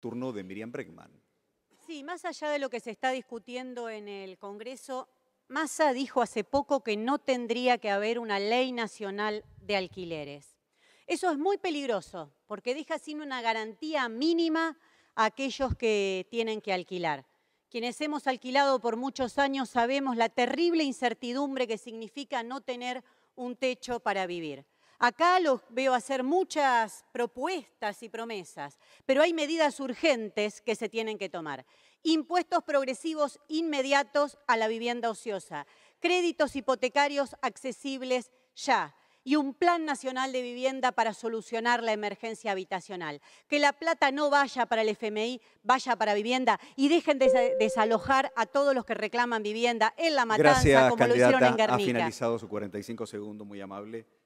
Turno de Miriam Bregman. Sí, más allá de lo que se está discutiendo en el Congreso, Massa dijo hace poco que no tendría que haber una ley nacional de alquileres. Eso es muy peligroso porque deja sin una garantía mínima a aquellos que tienen que alquilar. Quienes hemos alquilado por muchos años sabemos la terrible incertidumbre que significa no tener un techo para vivir. Acá los veo hacer muchas propuestas y promesas, pero hay medidas urgentes que se tienen que tomar. Impuestos progresivos inmediatos a la vivienda ociosa, créditos hipotecarios accesibles ya y un plan nacional de vivienda para solucionar la emergencia habitacional. Que la plata no vaya para el FMI, vaya para vivienda y dejen de desalojar a todos los que reclaman vivienda en la matanza como lo hicieron en Guernica. Ha finalizado su 45 segundos, muy amable.